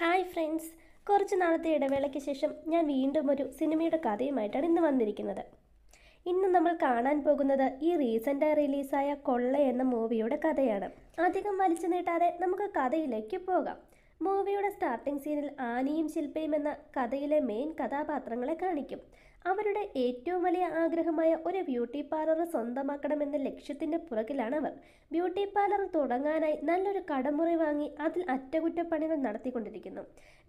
hi friends കുറച്ച് നാളത്തെ ഇടവേളയ്ക്ക് ശേഷം ഞാൻ വീണ്ടും ഒരു സിനിമയുടെ കഥയുമായിട്ടാണ് ഇന്ന് വന്നിരിക്കുന്നത് ഇന്ന് നമ്മൾ കാണാൻ പോകുന്നത് ഈ റീസെൻ്റായി റിലീസായ കൊള്ള എന്ന മൂവിയുടെ കഥയാണ് അധികം വലിച്ചു നീട്ടാതെ നമുക്ക് കഥയിലേക്ക് പോകാം മൂവിയുടെ സ്റ്റാർട്ടിംഗ് സീനിൽ ആനയും ശില്പയും എന്ന കഥയിലെ മെയിൻ കഥാപാത്രങ്ങളെ കാണിക്കും അവരുടെ ഏറ്റവും വലിയ ആഗ്രഹമായ ഒരു ബ്യൂട്ടി പാർലർ സ്വന്തമാക്കണമെന്ന ലക്ഷ്യത്തിന്റെ പുറകിലാണ് അവർ ബ്യൂട്ടി പാർലർ തുടങ്ങാനായി നല്ലൊരു കടമുറി വാങ്ങി അതിൽ അറ്റകുറ്റപ്പണികൾ നടത്തിക്കൊണ്ടിരിക്കുന്നു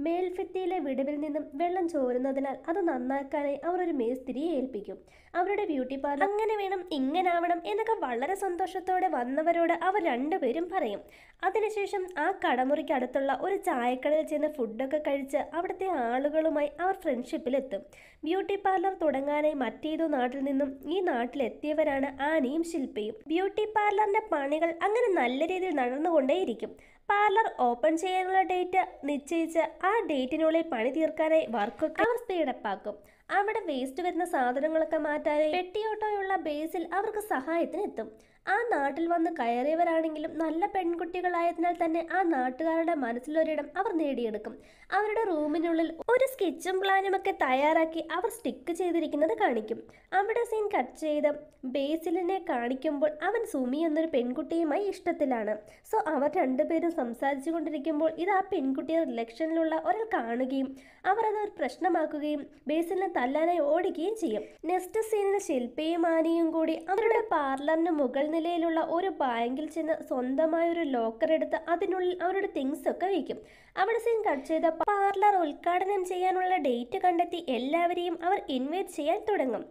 മേൽഫിത്തിയിലെ വിടവിൽ നിന്നും വെള്ളം ചോരുന്നതിനാൽ അത് നന്നാക്കാനായി അവർ ഒരു മേസ്തിരിയെ ഏൽപ്പിക്കും അവരുടെ ബ്യൂട്ടി പാർലർ അങ്ങനെ വേണം ഇങ്ങനാവണം എന്നൊക്കെ വളരെ സന്തോഷത്തോടെ വന്നവരോട് അവർ രണ്ടുപേരും പറയും അതിനുശേഷം ആ കടമുറിക്ക് അടുത്തുള്ള ഒരു ചായക്കടയിൽ ചെന്ന് ഫുഡൊക്കെ കഴിച്ച് അവിടുത്തെ ആളുകളുമായി അവർ ഫ്രണ്ട്ഷിപ്പിലെത്തും ബ്യൂട്ടി പാർലർ തുടങ്ങാനായി മറ്റേതോ നാട്ടിൽ നിന്നും ഈ നാട്ടിലെത്തിയവരാണ് ആനയും ശില്പയും ബ്യൂട്ടി പാർലറിന്റെ പണികൾ അങ്ങനെ നല്ല രീതിയിൽ നടന്നുകൊണ്ടേയിരിക്കും പാർലർ ഓപ്പൺ ചെയ്യാനുള്ള ഡേറ്റ് നിശ്ചയിച്ച് ആ ഡേറ്റിനുള്ളിൽ പണി തീർക്കാനായി വർക്കൊക്കെ അവർ സ്പീഡപ്പാക്കും അവിടെ വേസ്റ്റ് വരുന്ന സാധനങ്ങളൊക്കെ മാറ്റാനായി പെട്ടിയോട്ടോയുള്ള ബേസിൽ അവർക്ക് സഹായത്തിന് എത്തും ആ നാട്ടിൽ വന്ന് കയറിയവരാണെങ്കിലും നല്ല പെൺകുട്ടികളായതിനാൽ തന്നെ ആ നാട്ടുകാരുടെ മനസ്സിലൊരിടം അവർ നേടിയെടുക്കും അവരുടെ റൂമിനുള്ളിൽ ഒരു സ്കെച്ചും പ്ലാനും ഒക്കെ തയ്യാറാക്കി അവർ സ്റ്റിക്ക് ചെയ്തിരിക്കുന്നത് കാണിക്കും അവിടെ സീൻ കട്ട് ചെയ്ത് ബേസിലിനെ കാണിക്കുമ്പോൾ അവൻ സുമി എന്നൊരു പെൺകുട്ടിയുമായി ഇഷ്ടത്തിലാണ് സോ അവർ രണ്ടുപേരും സംസാരിച്ചു കൊണ്ടിരിക്കുമ്പോൾ ഇത് ആ പെൺകുട്ടിയെ റിലക്ഷനിലുള്ള ഒരാൾ കാണുകയും അവർ അതൊരു പ്രശ്നമാക്കുകയും ബേസിലിനെ തല്ലാനായി ഓടുകയും ചെയ്യും നെക്സ്റ്റ് സീനിൽ ശില്പയും ആനയും കൂടി അവരുടെ പാർലറിന് മുകളിൽ നിലയിലുള്ള ഒരു ബാങ്കിൽ ചെന്ന് സ്വന്തമായൊരു ലോക്കർ എടുത്ത് അതിനുള്ളിൽ അവരുടെ തിങ്സ് ഒക്കെ വയ്ക്കും അവിടെ സെയിം കട്ട് ചെയ്ത പാർലർ ഉദ്ഘാടനം ചെയ്യാനുള്ള ഡേറ്റ് കണ്ടെത്തി എല്ലാവരെയും അവർ ഇൻവൈറ്റ് ചെയ്യാൻ തുടങ്ങും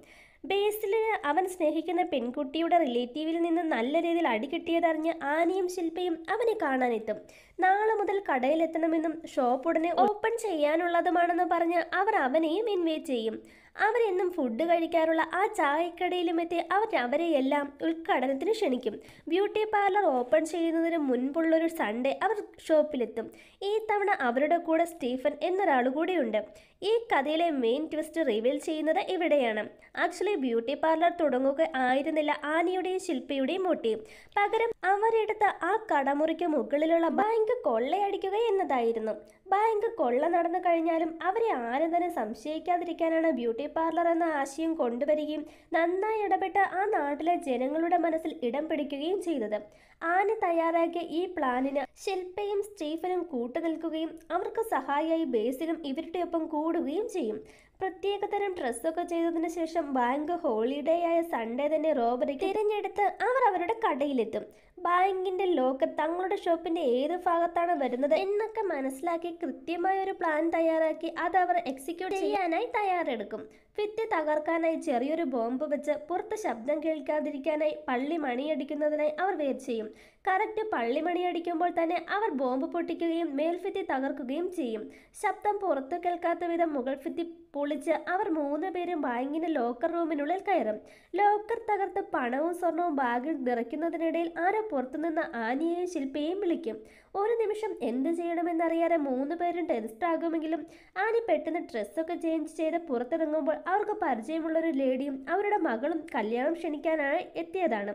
ബേസിൽ അവൻ സ്നേഹിക്കുന്ന പെൺകുട്ടിയുടെ റിലേറ്റീവിൽ നിന്ന് നല്ല രീതിയിൽ അടികിട്ടിയതറിഞ്ഞ് ആനയും ശില്പയും അവനെ കാണാനെത്തും നാളെ മുതൽ കടയിലെത്തണമെന്നും ഷോപ്പ് ഉടനെ ഓപ്പൺ ചെയ്യാനുള്ളതുമാണെന്ന് പറഞ്ഞ് അവർ അവനെയും ഇൻവൈറ്റ് ചെയ്യും അവരെന്നും ഫുഡ് കഴിക്കാറുള്ള ആ ചായക്കടയിലും എത്തി അവർ അവരെയെല്ലാം ഉദ്ഘാടനത്തിന് ക്ഷണിക്കും ബ്യൂട്ടി പാർലർ ഓപ്പൺ ചെയ്യുന്നതിന് മുൻപുള്ളൊരു സൺഡേ അവർ ഷോപ്പിലെത്തും ഈ തവണ അവരുടെ കൂടെ സ്റ്റീഫൻ എന്നൊരാൾ കൂടിയുണ്ട് ഈ കഥയിലെ മെയിൻ ട്വിസ്റ്റ് റിവീൽ ചെയ്യുന്നത് ഇവിടെയാണ് ആക്ച്വലി ബ്യൂട്ടി പാർലർ തുടങ്ങുക ആയിരുന്നില്ല ആനയുടെയും ശില്പിയുടെയും മോട്ടീവ് പകരം അവരെടുത്ത ആ കടമുറിക്ക് മുകളിലുള്ള ബാങ്ക് കൊള്ളയടിക്കുക എന്നതായിരുന്നു ബാങ്ക് കൊള്ള നടന്നു കഴിഞ്ഞാലും അവരെ ആരും തന്നെ സംശയിക്കാതിരിക്കാനാണ് ബ്യൂട്ടി പാർലർ എന്ന ആശയം കൊണ്ടുവരികയും നന്നായി ഇടപെട്ട് ആ നാട്ടിലെ ജനങ്ങളുടെ മനസ്സിൽ ഇടം പിടിക്കുകയും ചെയ്തത് ആന തയ്യാറാക്കിയ ഈ പ്ലാനിന് ശില്പയും സ്റ്റീഫനും കൂട്ടുനിൽക്കുകയും അവർക്ക് സഹായിയായി ബേസിലും ഇവരുടെ ഒപ്പം കൂടുകയും ചെയ്യും പ്രത്യേകതരം ഡ്രസ്സൊക്കെ ചെയ്തതിന് ശേഷം ബാങ്ക് ഹോളിഡേ ആയ സൺഡേ തന്നെ റോബറി തിരഞ്ഞെടുത്ത് അവർ അവരുടെ കടയിലെത്തും ബാങ്കിന്റെ ലോക്ക് തങ്ങളുടെ ഷോപ്പിന്റെ ഏത് ഭാഗത്താണ് വരുന്നത് എന്നൊക്കെ മനസ്സിലാക്കി കൃത്യമായ ഒരു പ്ലാൻ തയ്യാറാക്കി അത് അവർ എക്സിക്യൂട്ട് ചെയ്യാനായി തയ്യാറെടുക്കും ഫിറ്റ് തകർക്കാനായി ചെറിയൊരു ബോംബ് വെച്ച് പുറത്ത് ശബ്ദം കേൾക്കാതിരിക്കാനായി പള്ളി മണിയടിക്കുന്നതിനായി അവർ വെയിറ്റ് ചെയ്യും കറക്റ്റ് പള്ളി മണിയടിക്കുമ്പോൾ തന്നെ അവർ ബോംബ് പൊട്ടിക്കുകയും മേൽഫിറ്റി തകർക്കുകയും ചെയ്യും ശബ്ദം പുറത്തു കേൾക്കാത്ത വിധം മുഗൾ ഫിറ്റി പൊളിച്ച് അവർ മൂന്ന് പേരും ബാങ്കിൻ്റെ ലോക്കർ റൂമിനുള്ളിൽ കയറും ലോക്കർ തകർത്ത് പണവും സ്വർണവും ബാഗിൽ നിറയ്ക്കുന്നതിനിടയിൽ ആരോ പുറത്തുനിന്ന് ആനിയെയും ശില്പിയെയും വിളിക്കും ഒരു നിമിഷം എന്ത് ചെയ്യണമെന്നറിയാതെ മൂന്ന് പേരും ടെൻസ്ഡ് ആകുമെങ്കിലും ആനി പെട്ടെന്ന് ഡ്രസ്സൊക്കെ ചേഞ്ച് ചെയ്ത് പുറത്തിറങ്ങുമ്പോൾ അവർക്ക് പരിചയമുള്ള ഒരു ലേഡിയും അവരുടെ മകളും കല്യാണം ക്ഷണിക്കാനായി എത്തിയതാണ്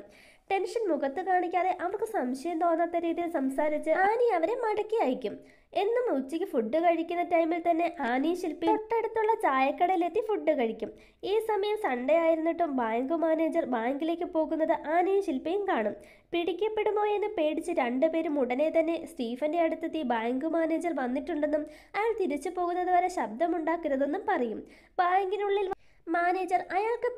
ടെൻഷൻ മുഖത്ത് കാണിക്കാതെ അവർക്ക് സംശയം തോന്നാത്ത രീതിയിൽ സംസാരിച്ച് ആനി അവരെ മടക്കി അയക്കും എന്നും ഉച്ചയ്ക്ക് ഫുഡ് കഴിക്കുന്ന ടൈമിൽ തന്നെ ആനി ശില്പി തൊട്ടടുത്തുള്ള ചായക്കടയിലെത്തി ഫുഡ് കഴിക്കും ഈ സമയം സൺഡേ ആയിരുന്നിട്ടും ബാങ്ക് മാനേജർ ബാങ്കിലേക്ക് പോകുന്നത് ആനയും ശില്പയും കാണും പിടിക്കപ്പെടുമോ എന്ന് പേടിച്ച് രണ്ടുപേരും ഉടനെ തന്നെ സ്റ്റീഫന്റെ അടുത്തെത്തി ബാങ്ക് മാനേജർ വന്നിട്ടുണ്ടെന്നും അയാൾ തിരിച്ചു പോകുന്നത് വരെ ശബ്ദമുണ്ടാക്കരുതെന്നും പറയും ബാങ്കിനുള്ളിൽ മാനേജർ അയാൾക്ക്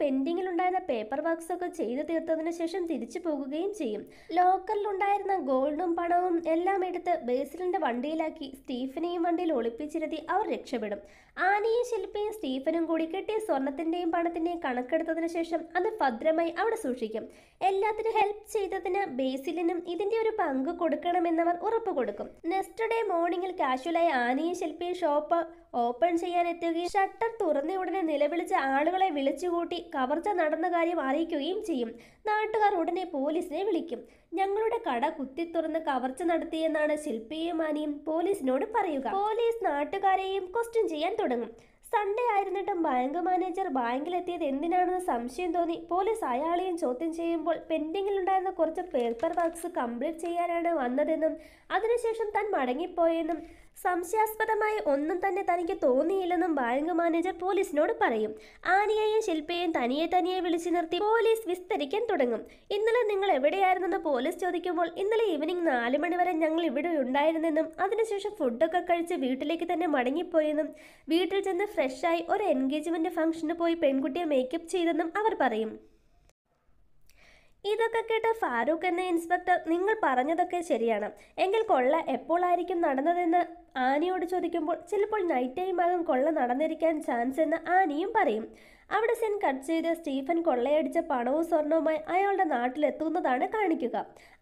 ഉണ്ടായിരുന്ന പേപ്പർ വർക്ക്സ് ഒക്കെ ചെയ്തു തീർത്തതിനു ശേഷം തിരിച്ചു പോകുകയും ചെയ്യും ലോക്കറിൽ ഉണ്ടായിരുന്ന ഗോൾഡും പണവും എല്ലാം എടുത്ത് ബേസിലിന്റെ വണ്ടിയിലാക്കി സ്റ്റീഫനെയും വണ്ടിയിൽ ഒളിപ്പിച്ചിരുത്തി അവർ രക്ഷപ്പെടും ആനയും ശില്പയും സ്റ്റീഫനും കൂടി കിട്ടിയ സ്വർണത്തിന്റെയും പണത്തിന്റെയും കണക്കെടുത്തതിനു ശേഷം അത് ഭദ്രമായി അവിടെ സൂക്ഷിക്കും എല്ലാത്തിനും ഹെൽപ്പ് ചെയ്തതിന് ബേസിലിനും ഇതിന്റെ ഒരു പങ്ക് കൊടുക്കണമെന്നവർ ഉറപ്പ് കൊടുക്കും നെക്സ്റ്റ് ഡേ മോർണിംഗിൽ കാഷ്വലായി ആനയും ശില്പിയും ഷോപ്പ് ഓപ്പൺ ചെയ്യാൻ എത്തുകയും ഷട്ടർ തുറന്ന ഉടനെ നിലവിളിച്ച ആളുകളെ വിളിച്ചുകൂട്ടി കവർച്ച നടന്ന കാര്യം അറിയിക്കുകയും ചെയ്യും നാട്ടുകാർ ഉടനെ പോലീസിനെ വിളിക്കും ഞങ്ങളുടെ കട കുത്തിത്തുറന്ന് കവർച്ച നടത്തിയെന്നാണ് ശില്പിയും മാനിയും പോലീസിനോട് പറയുക പോലീസ് നാട്ടുകാരെയും ക്വസ്റ്റ്യൻ ചെയ്യാൻ തുടങ്ങും സൺഡേ ആയിരുന്നിട്ടും ബാങ്ക് മാനേജർ ബാങ്കിലെത്തിയത് എന്തിനാണെന്ന് സംശയം തോന്നി പോലീസ് അയാളെയും ചോദ്യം ചെയ്യുമ്പോൾ ഉണ്ടായിരുന്ന കുറച്ച് പേപ്പർ വർക്ക്സ് കംപ്ലീറ്റ് ചെയ്യാനാണ് വന്നതെന്നും അതിനുശേഷം താൻ മടങ്ങിപ്പോയെന്നും സംശയാസ്പദമായി ഒന്നും തന്നെ തനിക്ക് തോന്നിയില്ലെന്നും ബാങ്ക് മാനേജർ പോലീസിനോട് പറയും ആനിയെയും ശില്പയെയും തനിയെ തനിയെ വിളിച്ചു നിർത്തി പോലീസ് വിസ്തരിക്കാൻ തുടങ്ങും ഇന്നലെ നിങ്ങൾ എവിടെയായിരുന്നെന്ന് പോലീസ് ചോദിക്കുമ്പോൾ ഇന്നലെ ഈവനിങ് നാല് മണിവരെ ഞങ്ങൾ ഇവിടെ ഉണ്ടായിരുന്നെന്നും അതിനുശേഷം ഫുഡൊക്കെ കഴിച്ച് വീട്ടിലേക്ക് തന്നെ മടങ്ങിപ്പോയെന്നും വീട്ടിൽ ചെന്ന് ഫ്രഷായി ഒരു എൻഗേജ്മെന്റ് ഫംഗ്ഷന് പോയി പെൺകുട്ടിയെ മേക്കപ്പ് ചെയ്തെന്നും അവർ പറയും ഇതൊക്കെ കേട്ട ഫാറൂഖ് എന്ന ഇൻസ്പെക്ടർ നിങ്ങൾ പറഞ്ഞതൊക്കെ ശരിയാണ് എങ്കിൽ കൊള്ള എപ്പോഴായിരിക്കും നടന്നതെന്ന് ആനിയോട് ചോദിക്കുമ്പോൾ ചിലപ്പോൾ നൈറ്റ് ടൈം ആകും കൊള്ള നടന്നിരിക്കാൻ ചാൻസ് എന്ന് ആനിയും പറയും അവിടെ സെൻ കട്ട് ചെയ്ത് സ്റ്റീഫൻ കൊള്ളയടിച്ച പണവും സ്വർണവുമായി അയാളുടെ നാട്ടിലെത്തുന്നതാണ് കാണിക്കുക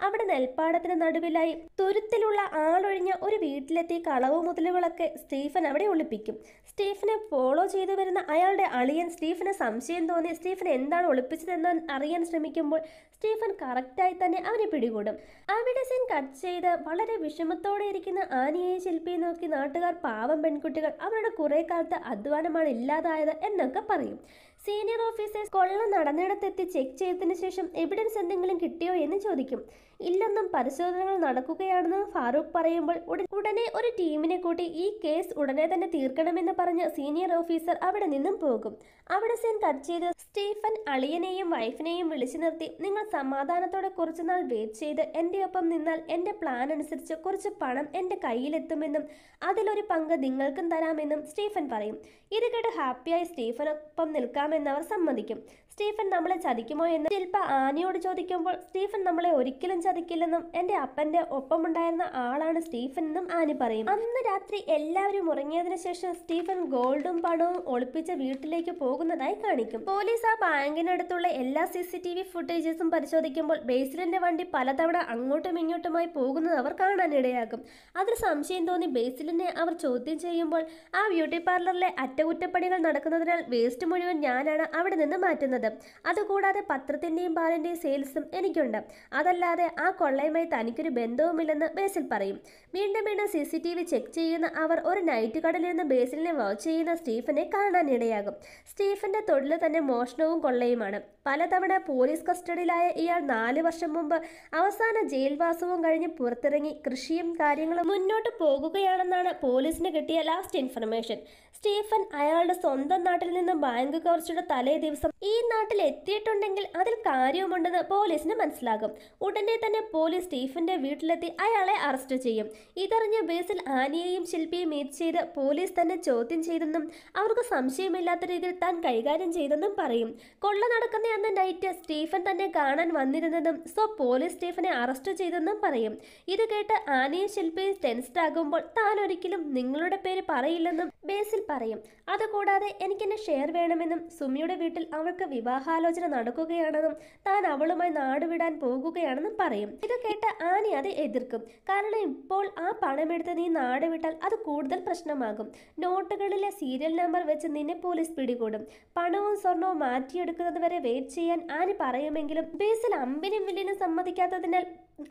അവിടെ നെൽപ്പാടത്തിന് നടുവിലായി തുരുത്തിലുള്ള ആളൊഴിഞ്ഞ ഒരു വീട്ടിലെത്തി കളവ് മുതലുകളൊക്കെ സ്റ്റീഫൻ അവിടെ ഒളിപ്പിക്കും സ്റ്റീഫനെ ഫോളോ ചെയ്തു വരുന്ന അയാളുടെ അളിയൻ സ്റ്റീഫന് സംശയം തോന്നി സ്റ്റീഫൻ എന്താണ് ഒളിപ്പിച്ചതെന്ന് അറിയാൻ ശ്രമിക്കുമ്പോൾ സ്റ്റീഫൻ കറക്റ്റായി തന്നെ അവനെ പിടികൂടും അവിടെ സീൻ കട്ട് ചെയ്ത് വളരെ വിഷമത്തോടെ ഇരിക്കുന്ന ആനയെ ശില്പിയെ നോക്കി നാട്ടുകാർ പാവം പെൺകുട്ടികൾ അവരുടെ കുറെ കാലത്തെ അധ്വാനമാണ് ഇല്ലാതായത് എന്നൊക്കെ പറയും സീനിയർ ഓഫീസേഴ്സ് കൊള്ള നടന്നിടത്തെത്തി ചെക്ക് ചെയ്തതിനു ശേഷം എവിഡൻസ് എന്തെങ്കിലും കിട്ടിയോ എന്ന് ചോദിക്കും ഇല്ലെന്നും പരിശോധനകൾ നടക്കുകയാണെന്ന് ഫാറൂഖ് പറയുമ്പോൾ ഉടനെ ഒരു ടീമിനെ കൂട്ടി ഈ കേസ് ഉടനെ തന്നെ തീർക്കണമെന്ന് പറഞ്ഞ് സീനിയർ ഓഫീസർ അവിടെ നിന്നും പോകും അവിടെ സെൻ കട്ട് ചെയ്ത് സ്റ്റീഫൻ അളിയനെയും വൈഫിനെയും വിളിച്ചു നിർത്തി നിങ്ങൾ സമാധാനത്തോടെ കുറച്ചുനാൾ വെയിറ്റ് ചെയ്ത് എൻ്റെ ഒപ്പം നിന്നാൽ എൻ്റെ പ്ലാൻ അനുസരിച്ച് കുറച്ച് പണം എൻ്റെ കയ്യിലെത്തുമെന്നും അതിലൊരു പങ്ക് നിങ്ങൾക്കും തരാമെന്നും സ്റ്റീഫൻ പറയും ഇത് കേട്ട് ഹാപ്പിയായി സ്റ്റീഫനൊപ്പം നിൽക്കാമെന്ന് അവർ സമ്മതിക്കും സ്റ്റീഫൻ നമ്മളെ ചതിക്കുമോ എന്ന് ശില്പ ആനിയോട് ചോദിക്കുമ്പോൾ സ്റ്റീഫൻ നമ്മളെ ഒരിക്കലും ചതിക്കില്ലെന്നും എൻ്റെ അപ്പൻ്റെ ഒപ്പമുണ്ടായിരുന്ന ആളാണ് സ്റ്റീഫൻ എന്നും ആനി പറയും അന്ന് രാത്രി എല്ലാവരും ഉറങ്ങിയതിനു ശേഷം സ്റ്റീഫൻ ഗോൾഡും പണവും ഒളിപ്പിച്ച വീട്ടിലേക്ക് പോകുന്നതായി കാണിക്കും പോലീസ് ആ ബാങ്കിനടുത്തുള്ള എല്ലാ സി സി ടി വി ഫുട്ടേജസും പരിശോധിക്കുമ്പോൾ ബേസിലിന്റെ വണ്ടി പലതവണ അങ്ങോട്ടും ഇങ്ങോട്ടുമായി പോകുന്നത് അവർ കാണാനിടയാകും അതിൽ സംശയം തോന്നി ബേസിലിനെ അവർ ചോദ്യം ചെയ്യുമ്പോൾ ആ ബ്യൂട്ടി പാർലറിലെ അറ്റകുറ്റപ്പണികൾ നടക്കുന്നതിനാൽ വേസ്റ്റ് മുഴുവൻ ഞാനാണ് അവിടെ നിന്ന് മാറ്റുന്നത് ചെയ്യുന്നത് അതുകൂടാതെ പത്രത്തിൻ്റെയും പാലിൻ്റെയും സെയിൽസും എനിക്കുണ്ട് അതല്ലാതെ ആ കൊള്ളയുമായി തനിക്കൊരു ബന്ധവുമില്ലെന്ന് ബേസിൽ പറയും വീണ്ടും വീണ്ടും C C T V check ചെയ്യുന്ന അവർ ഒരു നൈറ്റ് കടലിരുന്ന് ബേസിലിനെ വാച്ച് ചെയ്യുന്ന സ്റ്റീഫനെ കാണാനിടയാകും സ്റ്റീഫന്റെ തൊഴിൽ തന്നെ മോഷണവും കൊള്ളയുമാണ് പലതവണ പോലീസ് കസ്റ്റഡിയിലായ ഇയാൾ നാല് വർഷം മുമ്പ് അവസാന ജയിൽവാസവും കഴിഞ്ഞ് പുറത്തിറങ്ങി കൃഷിയും കാര്യങ്ങളും മുന്നോട്ട് പോകുകയാണെന്നാണ് പോലീസിന് കിട്ടിയ ലാസ്റ്റ് ഇൻഫർമേഷൻ സ്റ്റീഫൻ അയാളുടെ സ്വന്തം നാട്ടിൽ നിന്ന് ബാങ്ക് കവർച്ചയുടെ തലേ ദിവസം ഈ നാട്ടിൽ എത്തിയിട്ടുണ്ടെങ്കിൽ അതിൽ കാര്യമുണ്ടെന്ന് പോലീസിന് മനസ്സിലാകും ഉടനെ തന്നെ പോലീസ് സ്റ്റീഫന്റെ വീട്ടിലെത്തി അയാളെ അറസ്റ്റ് ചെയ്യും ഇതറിഞ്ഞ ബേസിൽ ആനിയെയും ശില്പിയെയും മീറ്റ് ചെയ്ത് പോലീസ് തന്നെ ചോദ്യം ചെയ്തെന്നും അവർക്ക് സംശയമില്ലാത്ത രീതിയിൽ താൻ കൈകാര്യം ചെയ്തെന്നും പറയും കൊള്ള നടക്കുന്ന അന്ന് നൈറ്റ് സ്റ്റീഫൻ തന്നെ കാണാൻ വന്നിരുന്നതും സോ പോലീസ് സ്റ്റീഫനെ അറസ്റ്റ് ചെയ്തെന്നും പറയും ഇത് കേട്ട് ആനയും ശില്പിയും ടെൻസ്ഡ് ആകുമ്പോൾ താൻ ഒരിക്കലും നിങ്ങളുടെ പേര് പറയില്ലെന്നും ബേസിൽ പറയും അതുകൂടാതെ എന്നെ ഷെയർ വേണമെന്നും സുമിയുടെ വീട്ടിൽ അവൾക്ക് വിവാഹാലോചന നടക്കുകയാണെന്നും താൻ അവളുമായി നാടുവിടാൻ പോകുകയാണെന്നും പറയും ഇത് കേട്ട് ആനി അത് എതിർക്കും കാരണം ഇപ്പോൾ ആ പണമെടുത്ത് നീ നാട് വിട്ടാൽ അത് കൂടുതൽ പ്രശ്നമാകും നോട്ടുകളിലെ സീരിയൽ നമ്പർ വെച്ച് നിന്നെ പോലീസ് പിടികൂടും പണവും സ്വർണവും മാറ്റിയെടുക്കുന്നത് വരെ വെയിറ്റ് ചെയ്യാൻ ആനി പറയുമെങ്കിലും ബേസിൽ അമ്പിനും വില്ലിനും സമ്മതിക്കാത്തതിനാൽ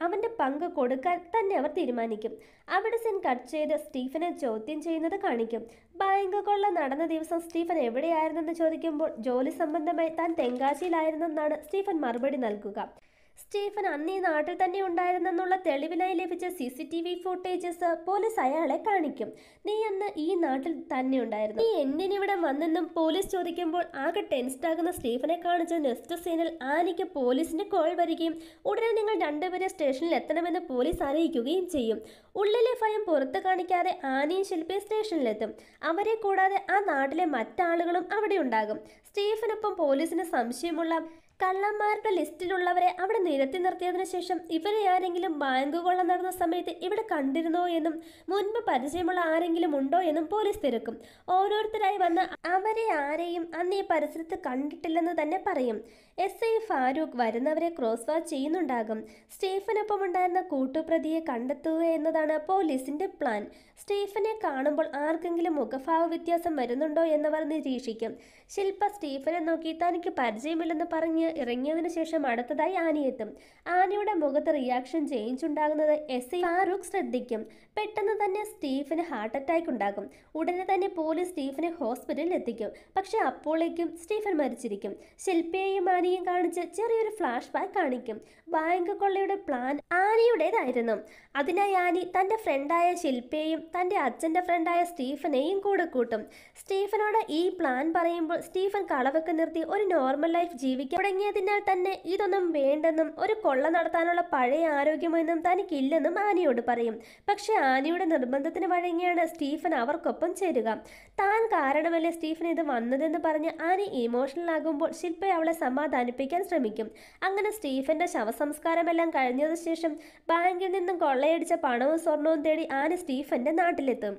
അവന്റെ പങ്ക് കൊടുക്കാൻ തന്നെ അവർ തീരുമാനിക്കും അവിടെ സെൻ കട്ട് ചെയ്ത് സ്റ്റീഫനെ ചോദ്യം ചെയ്യുന്നത് കാണിക്കും ബാങ്ക് കൊള്ള നടന്ന ദിവസം സ്റ്റീഫൻ എവിടെയായിരുന്നെന്ന് ചോദിക്കുമ്പോൾ ജോലി സംബന്ധമായി താൻ തെങ്കാശിയിലായിരുന്നെന്നാണ് സ്റ്റീഫൻ മറുപടി നൽകുക സ്റ്റീഫൻ അന്ന് ഈ നാട്ടിൽ തന്നെ ഉണ്ടായിരുന്നെന്നുള്ള തെളിവിനായി ലഭിച്ച C C T V footages police അയാളെ കാണിക്കും നീ അന്ന് ഈ നാട്ടിൽ തന്നെ ഉണ്ടായിരുന്നു നീ എന്തിനിവിടെ വന്നെന്നും പോലീസ് ചോദിക്കുമ്പോൾ ആകെ ടെൻസ്ഡാകുന്ന സ്റ്റീഫനെ കാണിച്ച നെസ്റ്റ് സീനിൽ ആനയ്ക്ക് പോലീസിന്റെ കോൾ വരികയും ഉടനെ നിങ്ങൾ രണ്ടുപേരെ സ്റ്റേഷനിൽ എത്തണമെന്ന് പോലീസ് അറിയിക്കുകയും ചെയ്യും ഉള്ളിലെ ഭയം പുറത്തു കാണിക്കാതെ ആനയും ശില്പയും സ്റ്റേഷനിലെത്തും അവരെ കൂടാതെ ആ നാട്ടിലെ മറ്റാളുകളും അവിടെ ഉണ്ടാകും സ്റ്റീഫനൊപ്പം പോലീസിന് സംശയമുള്ള കള്ളന്മാരുടെ ലിസ്റ്റിലുള്ളവരെ അവിടെ നിരത്തി നിർത്തിയതിനു ശേഷം ഇവരെ ആരെങ്കിലും ബാങ്ക് കൊള്ള നടന്ന സമയത്ത് ഇവിടെ കണ്ടിരുന്നോ എന്നും മുൻപ് പരിചയമുള്ള ആരെങ്കിലും ഉണ്ടോ എന്നും പോലീസ് തിരക്കും ഓരോരുത്തരായി വന്ന അവരെ ആരെയും അന്ന് ഈ പരിസരത്ത് കണ്ടിട്ടില്ലെന്ന് തന്നെ പറയും എസ് ഐ ഫാരൂഖ് വരുന്നവരെ ക്രോസ് വാച്ച് ചെയ്യുന്നുണ്ടാകും സ്റ്റീഫനൊപ്പം ഉണ്ടായിരുന്ന കൂട്ടുപ്രതിയെ കണ്ടെത്തുക എന്നതാണ് പോലീസിന്റെ പ്ലാൻ സ്റ്റീഫനെ കാണുമ്പോൾ ആർക്കെങ്കിലും മുഖഭാവ വ്യത്യാസം വരുന്നുണ്ടോ എന്നവർ നിരീക്ഷിക്കും ശില്പ സ്റ്റീഫനെ നോക്കി തനിക്ക് പരിചയമില്ലെന്ന് പറഞ്ഞ് ഇറങ്ങിയതിനു ശേഷം അടുത്തതായി ആനയെത്തും ആനയുടെ മുഖത്ത് റിയാക്ഷൻ ചേഞ്ച് ഉണ്ടാകുന്നത് എസ് ഐ ഫാറൂഖ് ശ്രദ്ധിക്കും പെട്ടെന്ന് തന്നെ സ്റ്റീഫന് ഹാർട്ട് അറ്റാക്ക് ഉണ്ടാകും ഉടനെ തന്നെ പോലീസ് സ്റ്റീഫനെ ഹോസ്പിറ്റലിൽ എത്തിക്കും പക്ഷെ അപ്പോഴേക്കും സ്റ്റീഫൻ മരിച്ചിരിക്കും ശില്പയെയും ആനയും കാണിച്ച് ചെറിയൊരു ഫ്ലാഷ് ബാക്ക് കാണിക്കും ബാങ്ക് കൊള്ളയുടെ പ്ലാൻ ആനയുടേതായിരുന്നു അതിനായി ആനി തൻ്റെ ഫ്രണ്ടായ ശില്പയെയും തൻ്റെ അച്ഛൻ്റെ ഫ്രണ്ടായ സ്റ്റീഫനെയും കൂടെ കൂട്ടും സ്റ്റീഫനോട് ഈ പ്ലാൻ പറയുമ്പോൾ സ്റ്റീഫൻ കളവൊക്കെ നിർത്തി ഒരു നോർമൽ ലൈഫ് ജീവിക്കാൻ തുടങ്ങിയതിനാൽ തന്നെ ഇതൊന്നും വേണ്ടെന്നും ഒരു കൊള്ള നടത്താനുള്ള പഴയ ആരോഗ്യമൊന്നും തനിക്കില്ലെന്നും ആനയോട് പറയും പക്ഷേ ആനയുടെ നിർബന്ധത്തിന് വഴങ്ങിയാണ് സ്റ്റീഫൻ അവർക്കൊപ്പം ചേരുക താൻ കാരണമല്ലേ സ്റ്റീഫൻ ഇത് വന്നതെന്ന് പറഞ്ഞ് ആനി ഇമോഷണൽ ആകുമ്പോൾ ശില്പ അവളെ സമാധാനം തണുപ്പിക്കാൻ ശ്രമിക്കും അങ്ങനെ സ്റ്റീഫന്റെ ശവസംസ്കാരമെല്ലാം കഴിഞ്ഞതിനു ശേഷം ബാങ്കിൽ നിന്നും കൊള്ളയടിച്ച പണവും സ്വർണവും തേടി ആന സ്റ്റീഫന്റെ നാട്ടിലെത്തും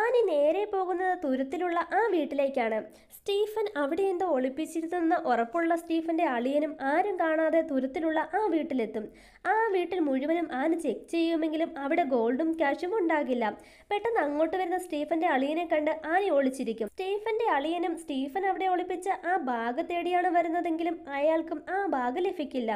ആനി നേരെ പോകുന്നത് തുരുത്തിലുള്ള ആ വീട്ടിലേക്കാണ് സ്റ്റീഫൻ അവിടെ എന്തോ ഒളിപ്പിച്ചിരുന്നെന്ന് ഉറപ്പുള്ള സ്റ്റീഫന്റെ അളിയനും ആരും കാണാതെ തുരുത്തിലുള്ള ആ വീട്ടിലെത്തും ആ വീട്ടിൽ മുഴുവനും ആന ചെക്ക് ചെയ്യുമെങ്കിലും അവിടെ ഗോൾഡും ക്യാഷും ഉണ്ടാകില്ല പെട്ടെന്ന് അങ്ങോട്ട് വരുന്ന സ്റ്റീഫന്റെ അളിയനെ കണ്ട് ആന ഒളിച്ചിരിക്കും സ്റ്റീഫന്റെ അളിയനും സ്റ്റീഫൻ അവിടെ ഒളിപ്പിച്ച ആ ബാഗ് തേടിയാണ് വരുന്നതെങ്കിലും അയാൾക്കും ആ ബാഗ് ലഭിക്കില്ല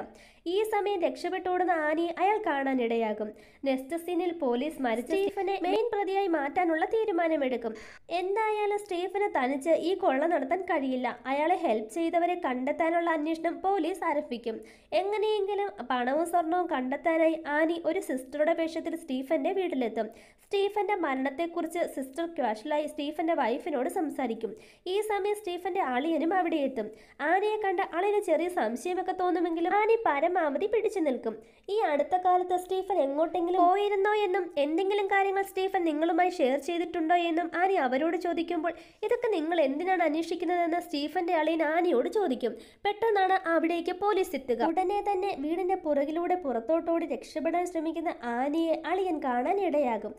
ഈ സമയം രക്ഷപ്പെട്ടോടുന്ന ആനയെ അയാൾ കാണാനിടയാകും നെക്സ്റ്റ് സീനിൽ പോലീസ് മരിച്ച സ്റ്റീഫനെ മെയിൻ പ്രതിയായി മാറ്റാനുള്ള തീരുമാനമെടുക്കും എന്തായാലും സ്റ്റീഫന് തനിച്ച് ഈ കൊള്ള നടത്താൻ കഴിയില്ല അയാളെ ഹെൽപ്പ് ചെയ്തവരെ കണ്ടെത്താനുള്ള അന്വേഷണം പോലീസ് ആരംഭിക്കും എങ്ങനെയെങ്കിലും പണവും സ്വർണ്ണവും കാരണവും കണ്ടെത്താനായി ആനി ഒരു സിസ്റ്ററുടെ വേഷത്തിൽ സ്റ്റീഫന്റെ വീട്ടിലെത്തും സ്റ്റീഫന്റെ മരണത്തെക്കുറിച്ച് സിസ്റ്റർ ക്വാഷലായി സ്റ്റീഫന്റെ വൈഫിനോട് സംസാരിക്കും ഈ സമയം സ്റ്റീഫന്റെ അളിയനും അവിടെ എത്തും ആനയെ കണ്ട അളിന് ചെറിയ സംശയമൊക്കെ തോന്നുമെങ്കിലും ആനി പരമാവധി പിടിച്ചു നിൽക്കും ഈ അടുത്ത കാലത്ത് സ്റ്റീഫൻ എങ്ങോട്ടെങ്കിലും പോയിരുന്നോ എന്നും എന്തെങ്കിലും കാര്യങ്ങൾ സ്റ്റീഫൻ നിങ്ങളുമായി ഷെയർ ചെയ്തിട്ടുണ്ടോ എന്നും ആനി അവരോട് ചോദിക്കുമ്പോൾ ഇതൊക്കെ നിങ്ങൾ എന്തിനാണ് അന്വേഷിക്കുന്നതെന്ന് സ്റ്റീഫന്റെ അളിയൻ ആനിയോട് ചോദിക്കും പെട്ടെന്നാണ് അവിടേക്ക് പോലീസ് എത്തുക ഉടനെ തന്നെ വീടിന്റെ പുറകിലൂടെ പുറത്തോട്ടോടി രക്ഷപ്പെടാൻ ശ്രമിക്കുന്ന ആനയെ അളിയൻ കാണാൻ ഇടയാകും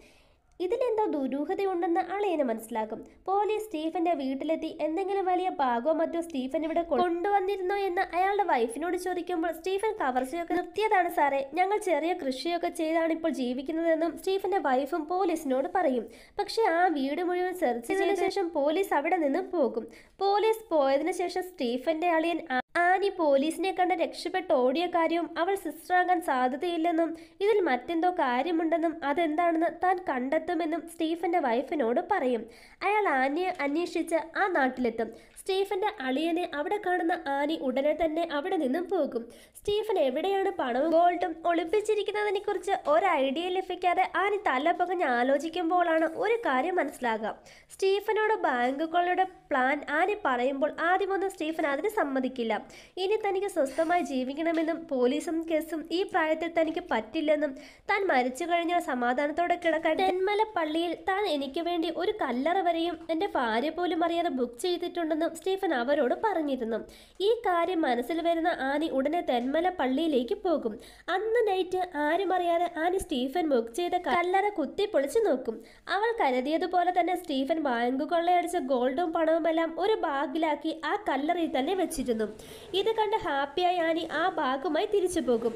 ഇതിലെന്തോ ദുരൂഹതയുണ്ടെന്ന് അളിയന് മനസ്സിലാക്കും പോലീസ് സ്റ്റീഫന്റെ വീട്ടിലെത്തി എന്തെങ്കിലും വലിയ പാകോ മറ്റോ സ്റ്റീഫൻ ഇവിടെ കൊണ്ടുവന്നിരുന്നോ എന്ന് അയാളുടെ വൈഫിനോട് ചോദിക്കുമ്പോൾ സ്റ്റീഫൻ കവർച്ചയൊക്കെ നിർത്തിയതാണ് സാറേ ഞങ്ങൾ ചെറിയ കൃഷിയൊക്കെ ചെയ്താണ് ഇപ്പോൾ ജീവിക്കുന്നതെന്നും സ്റ്റീഫന്റെ വൈഫും പോലീസിനോട് പറയും പക്ഷെ ആ വീട് മുഴുവൻ സെർച്ച് ചെയ്തതിനു ശേഷം പോലീസ് അവിടെ നിന്ന് പോകും പോലീസ് പോയതിനു ശേഷം സ്റ്റീഫന്റെ അളിയൻ ആനി പോലീസിനെ കണ്ട് രക്ഷപ്പെട്ട് ഓടിയ കാര്യവും അവൾ സിസ്റ്ററാകാൻ സാധ്യതയില്ലെന്നും ഇതിൽ മറ്റെന്തോ കാര്യമുണ്ടെന്നും അതെന്താണെന്ന് താൻ കണ്ടെത്തുമെന്നും സ്റ്റീഫന്റെ വൈഫിനോട് പറയും അയാൾ ആനിയെ അന്വേഷിച്ച് ആ നാട്ടിലെത്തും സ്റ്റീഫന്റെ അളിയനെ അവിടെ കാണുന്ന ആനി ഉടനെ തന്നെ അവിടെ നിന്നും പോകും സ്റ്റീഫൻ എവിടെയാണ് പണവും ഗോൾഡും ഒളിപ്പിച്ചിരിക്കുന്നതിനെ കുറിച്ച് ഒരു ഐഡിയ ലഭിക്കാതെ ആനി തല പകഞ്ഞ് ആലോചിക്കുമ്പോഴാണ് ഒരു കാര്യം മനസ്സിലാകാം സ്റ്റീഫനോട് ബാങ്കുകളുടെ പ്ലാൻ ആനി പറയുമ്പോൾ ആദ്യമൊന്നും സ്റ്റീഫൻ അതിന് സമ്മതിക്കില്ല ഇനി തനിക്ക് സ്വസ്ഥമായി ജീവിക്കണമെന്നും പോലീസും കേസും ഈ പ്രായത്തിൽ തനിക്ക് പറ്റില്ലെന്നും താൻ മരിച്ചു കഴിഞ്ഞാൽ സമാധാനത്തോടെ കിടക്കാൻ തെന്മല പള്ളിയിൽ താൻ എനിക്ക് വേണ്ടി ഒരു കല്ലറ വരെയും എൻ്റെ ഭാര്യ പോലും അറിയാതെ ബുക്ക് ചെയ്തിട്ടുണ്ടെന്നും സ്റ്റീഫൻ അവരോട് പറഞ്ഞിരുന്നു ഈ കാര്യം മനസ്സിൽ വരുന്ന ആനി ഉടനെ തെന്മല പള്ളിയിലേക്ക് പോകും അന്ന് നൈറ്റ് ആരും അറിയാതെ ആനി സ്റ്റീഫൻ ബുക്ക് ചെയ്ത കല്ലറ പൊളിച്ചു നോക്കും അവൾ കരുതിയതുപോലെ തന്നെ സ്റ്റീഫൻ ബാങ്ക് കൊള്ളയടിച്ച ഗോൾഡും പണവുമെല്ലാം ഒരു ബാഗിലാക്കി ആ കല്ലറയിൽ തന്നെ വെച്ചിരുന്നു ഇത് കണ്ട് ഹാപ്പിയായി ആനി ആ ബാഗുമായി തിരിച്ചു പോകും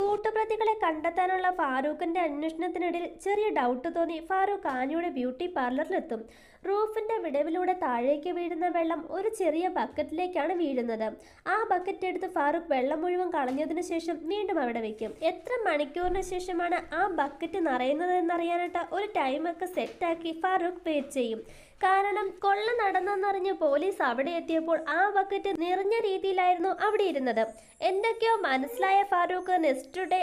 കൂട്ടുപ്രതികളെ കണ്ടെത്താനുള്ള ഫാറൂഖിന്റെ അന്വേഷണത്തിനിടയിൽ ചെറിയ ഡൗട്ട് തോന്നി ഫാറൂഖ് ആനയുടെ ബ്യൂട്ടി പാർലറിലെത്തും റൂഫിന്റെ വിടവിലൂടെ താഴേക്ക് വീഴുന്ന വെള്ളം ഒരു ചെറിയ ബക്കറ്റിലേക്കാണ് വീഴുന്നത് ആ ബക്കറ്റ് എടുത്ത് ഫാറൂഖ് വെള്ളം മുഴുവൻ കളഞ്ഞതിന് ശേഷം വീണ്ടും അവിടെ വെക്കും എത്ര മണിക്കൂറിന് ശേഷമാണ് ആ ബക്കറ്റ് നിറയുന്നത് എന്നറിയാനായിട്ട് ഒരു ടൈമൊക്കെ സെറ്റാക്കി ഫാറൂഖ് വെയിറ്റ് ചെയ്യും കാരണം കൊള്ള നടന്നെന്നറിഞ്ഞ് പോലീസ് അവിടെ എത്തിയപ്പോൾ ആ ബക്കറ്റ് നിറഞ്ഞ രീതിയിലായിരുന്നു അവിടെ ഇരുന്നത് എന്തൊക്കെയോ മനസ്സിലായ ഫാറൂഖ് നെക്സ്റ്റ് ഡേ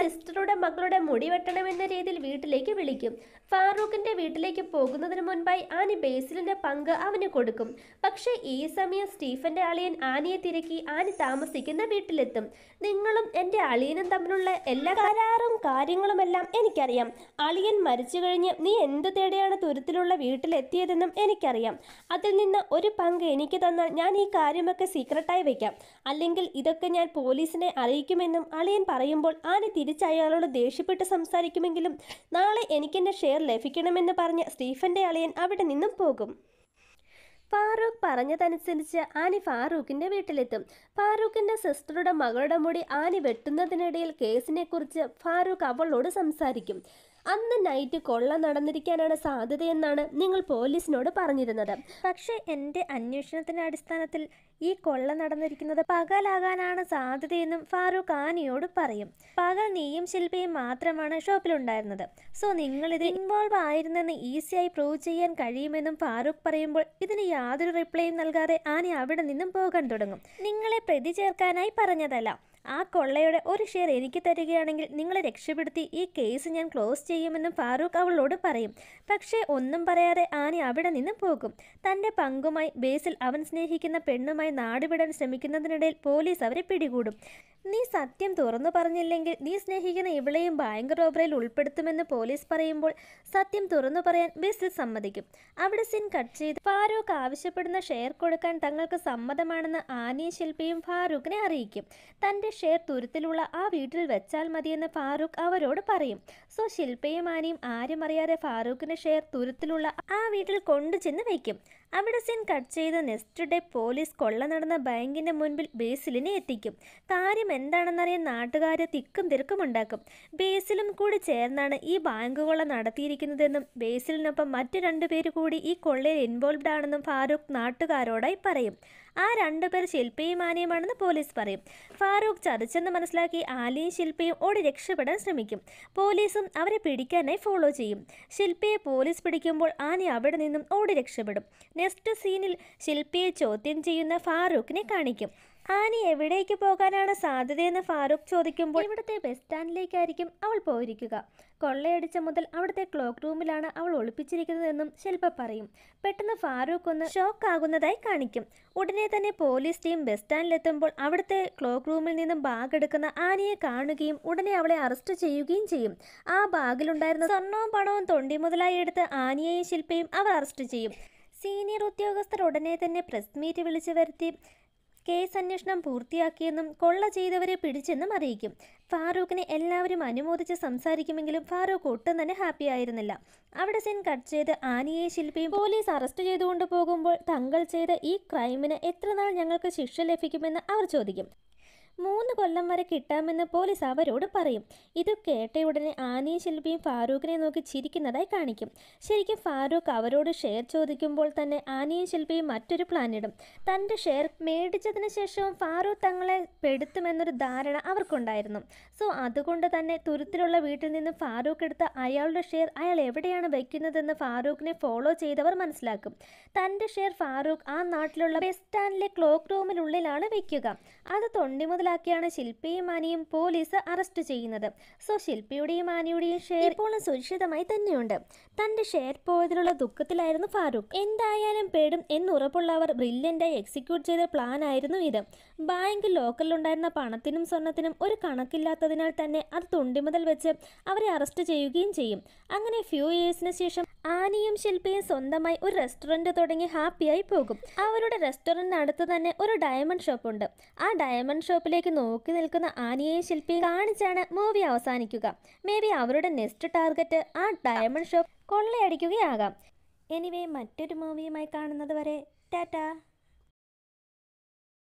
സിസ്റ്ററുടെ മക്കളുടെ മുടി വെട്ടണമെന്ന രീതിയിൽ വീട്ടിലേക്ക് വിളിക്കും ഫാറൂഖിന്റെ വീട്ടിലേക്ക് പോകുന്നതിന് മുൻപായി ആനി ബേസിലിന്റെ പങ്ക് അവന് കൊടുക്കും പക്ഷേ ഈ സമയം സ്റ്റീഫന്റെ അളിയൻ ആനിയെ തിരക്കി ആനി താമസിക്കുന്ന വീട്ടിലെത്തും നിങ്ങളും എന്റെ അളിയനും തമ്മിലുള്ള എല്ലാ കരാറും കാര്യങ്ങളുമെല്ലാം എനിക്കറിയാം അളിയൻ മരിച്ചു കഴിഞ്ഞ് നീ എന്ത് തേടിയാണ് തുരുത്തിലുള്ള വീട്ടിലെത്തി പറ്റിയതെന്നും എനിക്കറിയാം അതിൽ നിന്ന് ഒരു പങ്ക് എനിക്ക് തന്നാൽ ഞാൻ ഈ കാര്യമൊക്കെ സീക്രട്ടായി വയ്ക്കാം അല്ലെങ്കിൽ ഇതൊക്കെ ഞാൻ പോലീസിനെ അറിയിക്കുമെന്നും അളിയൻ പറയുമ്പോൾ ആനി തിരിച്ചയാളോട് ദേഷ്യപ്പെട്ട് സംസാരിക്കുമെങ്കിലും നാളെ എനിക്കെന്റെ ഷെയർ ലഭിക്കണമെന്ന് പറഞ്ഞ സ്റ്റീഫന്റെ അളിയൻ അവിടെ നിന്നും പോകും ഫാറൂഖ് പറഞ്ഞതനുസരിച്ച് ആനി ഫാറൂഖിന്റെ വീട്ടിലെത്തും ഫാറൂഖിന്റെ സിസ്റ്ററുടെ മകളുടെ മുടി ആനി വെട്ടുന്നതിനിടയിൽ കേസിനെക്കുറിച്ച് ഫാറൂഖ് അവളോട് സംസാരിക്കും അന്ന് നൈറ്റ് കൊള്ള നടന്നിരിക്കാനാണ് സാധ്യതയെന്നാണ് നിങ്ങൾ പോലീസിനോട് പറഞ്ഞിരുന്നത് പക്ഷേ എൻ്റെ അന്വേഷണത്തിൻ്റെ അടിസ്ഥാനത്തിൽ ഈ കൊള്ള നടന്നിരിക്കുന്നത് പകലാകാനാണ് സാധ്യതയെന്നും ഫാറൂഖ് ആനിയോട് പറയും പകൽ നീയും ശില്പയും മാത്രമാണ് ഷോപ്പിലുണ്ടായിരുന്നത് സോ നിങ്ങളിത് ഇൻവോൾവ് ആയിരുന്നെന്ന് ഈസിയായി പ്രൂവ് ചെയ്യാൻ കഴിയുമെന്നും ഫാറൂഖ് പറയുമ്പോൾ ഇതിന് യാതൊരു റിപ്ലൈയും നൽകാതെ ആനി അവിടെ നിന്നും പോകാൻ തുടങ്ങും നിങ്ങളെ പ്രതി ചേർക്കാനായി പറഞ്ഞതല്ല ആ കൊള്ളയുടെ ഒരു ഷെയർ എനിക്ക് തരികയാണെങ്കിൽ നിങ്ങളെ രക്ഷപ്പെടുത്തി ഈ കേസ് ഞാൻ ക്ലോസ് ചെയ്യുമെന്നും ഫാറൂഖ് അവളോട് പറയും പക്ഷേ ഒന്നും പറയാതെ ആനി അവിടെ നിന്ന് പോകും തൻ്റെ പങ്കുമായി ബേസിൽ അവൻ സ്നേഹിക്കുന്ന പെണ്ണുമായി നാടുവിടാൻ ശ്രമിക്കുന്നതിനിടയിൽ പോലീസ് അവരെ പിടികൂടും നീ സത്യം തുറന്നു പറഞ്ഞില്ലെങ്കിൽ നീ സ്നേഹിക്കുന്ന ഇവളെയും ഭയങ്കര റോബറിയിൽ ഉൾപ്പെടുത്തുമെന്ന് പോലീസ് പറയുമ്പോൾ സത്യം തുറന്നു പറയാൻ ബേസിൽ സമ്മതിക്കും അവിടെ സിൻ കട്ട് ചെയ്ത് ഫാറൂഖ് ആവശ്യപ്പെടുന്ന ഷെയർ കൊടുക്കാൻ തങ്ങൾക്ക് സമ്മതമാണെന്ന് ആനി ശില്പിയും ഫാറൂഖിനെ അറിയിക്കും തൻ്റെ ഷെയർ തുരുത്തിലുള്ള ആ വീട്ടിൽ വെച്ചാൽ മതിയെന്ന് ഫാറൂഖ് അവരോട് പറയും സോ ശില്പയും ആനയും ആരും അറിയാതെ ഫാറൂഖിന്റെ ഷെയർ തുരുത്തിലുള്ള ആ വീട്ടിൽ കൊണ്ടു ചെന്ന് വയ്ക്കും അവിടെ സീൻ കട്ട് ചെയ്ത് നെക്സ്റ്റ് ഡേ പോലീസ് കൊള്ള നടന്ന ബാങ്കിന്റെ മുൻപിൽ ബേസിലിനെ എത്തിക്കും കാര്യം എന്താണെന്നറിയാൻ നാട്ടുകാരെ തിക്കും തിരക്കും ഉണ്ടാക്കും ബേസിലും കൂടി ചേർന്നാണ് ഈ ബാങ്ക് കൊള്ള നടത്തിയിരിക്കുന്നതെന്നും ബേസിലിനൊപ്പം മറ്റു രണ്ടു കൂടി ഈ കൊള്ളയിൽ ഇൻവോൾവ്ഡ് ആണെന്നും ഫാറൂഖ് നാട്ടുകാരോടായി പറയും ആ രണ്ടുപേർ ശില്പയും ആനയുമാണെന്ന് പോലീസ് പറയും ഫാറൂഖ് ചതിച്ചെന്ന് മനസ്സിലാക്കി ആലിയും ശില്പയും ഓടി രക്ഷപ്പെടാൻ ശ്രമിക്കും പോലീസും അവരെ പിടിക്കാനായി ഫോളോ ചെയ്യും ശില്പയെ പോലീസ് പിടിക്കുമ്പോൾ ആന അവിടെ നിന്നും ഓടി രക്ഷപ്പെടും നെക്സ്റ്റ് സീനിൽ ശില്പയെ ചോദ്യം ചെയ്യുന്ന ഫാറൂഖിനെ കാണിക്കും ആനി എവിടേക്ക് പോകാനാണ് സാധ്യതയെന്ന് ഫാറൂഖ് ചോദിക്കുമ്പോൾ ഇവിടുത്തെ ബസ് സ്റ്റാൻഡിലേക്കായിരിക്കും അവൾ പോയിരിക്കുക കൊള്ളയടിച്ച മുതൽ അവിടുത്തെ ക്ലോക്ക് റൂമിലാണ് അവൾ ഒളിപ്പിച്ചിരിക്കുന്നതെന്നും ശില്പ പറയും പെട്ടെന്ന് ഫാറൂഖ് ഒന്ന് ഷോക്ക് ആകുന്നതായി കാണിക്കും ഉടനെ തന്നെ പോലീസ് ടീം ബസ് സ്റ്റാൻഡിലെത്തുമ്പോൾ അവിടുത്തെ ക്ലോക്ക് റൂമിൽ നിന്നും ബാഗ് എടുക്കുന്ന ആനിയെ കാണുകയും ഉടനെ അവളെ അറസ്റ്റ് ചെയ്യുകയും ചെയ്യും ആ ബാഗിലുണ്ടായിരുന്ന സ്വർണവും പണവും തൊണ്ടി മുതലായി എടുത്ത് ആനിയെയും ശില്പയും അവർ അറസ്റ്റ് ചെയ്യും സീനിയർ ഉദ്യോഗസ്ഥർ ഉടനെ തന്നെ പ്രസ് മീറ്റ് വിളിച്ചു വരുത്തി കേസ് അന്വേഷണം പൂർത്തിയാക്കിയെന്നും കൊള്ള ചെയ്തവരെ പിടിച്ചെന്നും അറിയിക്കും ഫാറൂഖിനെ എല്ലാവരും അനുമോദിച്ച് സംസാരിക്കുമെങ്കിലും ഫാറൂഖ് ഒട്ടും തന്നെ ഹാപ്പി ആയിരുന്നില്ല അവിടെ സെൻ കട്ട് ചെയ്ത് ആനിയെ ശില്പിയും പോലീസ് അറസ്റ്റ് ചെയ്തുകൊണ്ട് പോകുമ്പോൾ തങ്ങൾ ചെയ്ത ഈ ക്രൈമിന് എത്ര നാൾ ഞങ്ങൾക്ക് ശിക്ഷ ലഭിക്കുമെന്ന് അവർ ചോദിക്കും മൂന്ന് കൊല്ലം വരെ കിട്ടാമെന്ന് പോലീസ് അവരോട് പറയും ഇത് കേട്ട ഉടനെ ആനിയും ശില്പിയും ഫാറൂഖിനെ നോക്കി ചിരിക്കുന്നതായി കാണിക്കും ശരിക്കും ഫാറൂഖ് അവരോട് ഷെയർ ചോദിക്കുമ്പോൾ തന്നെ ആനിയും ശില്പിയും മറ്റൊരു പ്ലാൻ ഇടും തൻ്റെ ഷെയർ മേടിച്ചതിന് ശേഷവും ഫാറൂഖ് തങ്ങളെ പെടുത്തുമെന്നൊരു ധാരണ അവർക്കുണ്ടായിരുന്നു സോ അതുകൊണ്ട് തന്നെ തുരുത്തിലുള്ള വീട്ടിൽ നിന്ന് ഫാറൂഖ് എടുത്ത അയാളുടെ ഷെയർ അയാൾ എവിടെയാണ് വയ്ക്കുന്നതെന്ന് ഫാറൂഖിനെ ഫോളോ ചെയ്തവർ മനസ്സിലാക്കും തൻ്റെ ഷെയർ ഫാറൂഖ് ആ നാട്ടിലുള്ള ബസ് സ്റ്റാൻഡിലെ ക്ലോക്ക് റൂമിനുള്ളിലാണ് വയ്ക്കുക അത് തൊണ്ടി മുതൽ മുതലാക്കിയാണ് ശില്പിയും ആനയും പോലീസ് അറസ്റ്റ് ചെയ്യുന്നത് സോ ശില്പിയുടെയും ആനയുടെയും ഷെയർ ഇപ്പോഴും സുരക്ഷിതമായി തന്നെയുണ്ട് തന്റെ ഷെയർ പോയതിലുള്ള ദുഃഖത്തിലായിരുന്നു ഫാറൂഖ് എന്തായാലും പേടും എന്നുറപ്പുള്ളവർ ബ്രില്യൻ്റായി എക്സിക്യൂട്ട് ചെയ്ത പ്ലാൻ ആയിരുന്നു ഇത് ബാങ്ക് ഉണ്ടായിരുന്ന പണത്തിനും സ്വർണത്തിനും ഒരു കണക്കില്ലാത്തതിനാൽ തന്നെ അത് തുണ്ടിമുതൽ വെച്ച് അവരെ അറസ്റ്റ് ചെയ്യുകയും ചെയ്യും അങ്ങനെ ഫ്യൂ ഇയേഴ്സിന് ശേഷം ആനയും ശില്പിയും സ്വന്തമായി ഒരു റെസ്റ്റോറൻറ്റ് തുടങ്ങി ഹാപ്പിയായി പോകും അവരുടെ റെസ്റ്റോറൻറ്റിന് തന്നെ ഒരു ഡയമണ്ട് ഷോപ്പ് ഉണ്ട് ആ ഡയമണ്ട് ഷോപ്പിൽ അവരിലേക്ക് നോക്കി നിൽക്കുന്ന ആനിയെ ശില്പി കാണിച്ചാണ് മൂവി അവസാനിക്കുക മേ ബി അവരുടെ നെക്സ്റ്റ് ടാർഗറ്റ് ആ ഡയമണ്ട് ഷോപ്പ് കൊള്ളയടിക്കുകയാകാം എനിവേ മറ്റൊരു മൂവിയുമായി കാണുന്നത് വരെ ടാറ്റാ